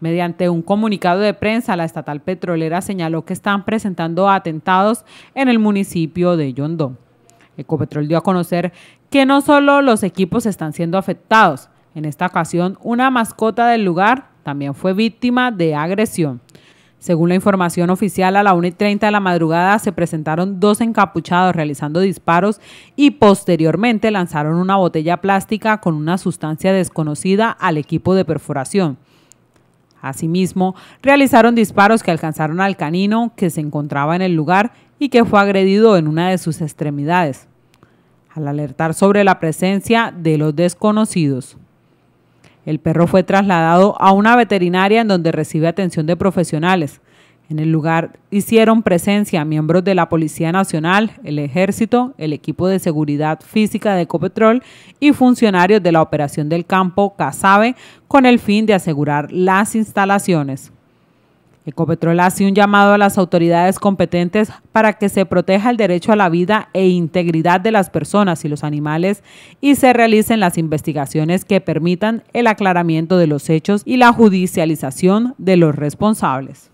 Mediante un comunicado de prensa, la estatal petrolera señaló que están presentando atentados en el municipio de Yondó. Ecopetrol dio a conocer que no solo los equipos están siendo afectados, en esta ocasión una mascota del lugar también fue víctima de agresión. Según la información oficial, a la 1.30 de la madrugada se presentaron dos encapuchados realizando disparos y posteriormente lanzaron una botella plástica con una sustancia desconocida al equipo de perforación. Asimismo, realizaron disparos que alcanzaron al canino que se encontraba en el lugar y que fue agredido en una de sus extremidades, al alertar sobre la presencia de los desconocidos. El perro fue trasladado a una veterinaria en donde recibe atención de profesionales, en el lugar hicieron presencia miembros de la Policía Nacional, el Ejército, el equipo de seguridad física de Ecopetrol y funcionarios de la operación del campo Casabe con el fin de asegurar las instalaciones. Ecopetrol hace un llamado a las autoridades competentes para que se proteja el derecho a la vida e integridad de las personas y los animales y se realicen las investigaciones que permitan el aclaramiento de los hechos y la judicialización de los responsables.